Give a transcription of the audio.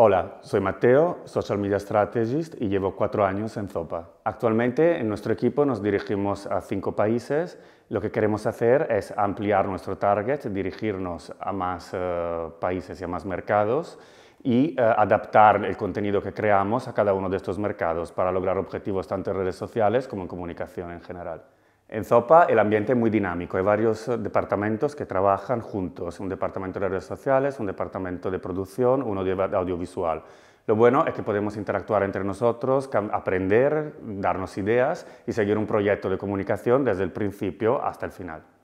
Hola, soy Mateo, Social Media Strategist y llevo cuatro años en Zopa. Actualmente en nuestro equipo nos dirigimos a cinco países. Lo que queremos hacer es ampliar nuestro target, dirigirnos a más eh, países y a más mercados y eh, adaptar el contenido que creamos a cada uno de estos mercados para lograr objetivos tanto en redes sociales como en comunicación en general. En Zopa el ambiente es muy dinámico, hay varios eh, departamentos que trabajan juntos, un departamento de redes sociales, un departamento de producción, uno de audiovisual. Lo bueno es que podemos interactuar entre nosotros, aprender, darnos ideas y seguir un proyecto de comunicación desde el principio hasta el final.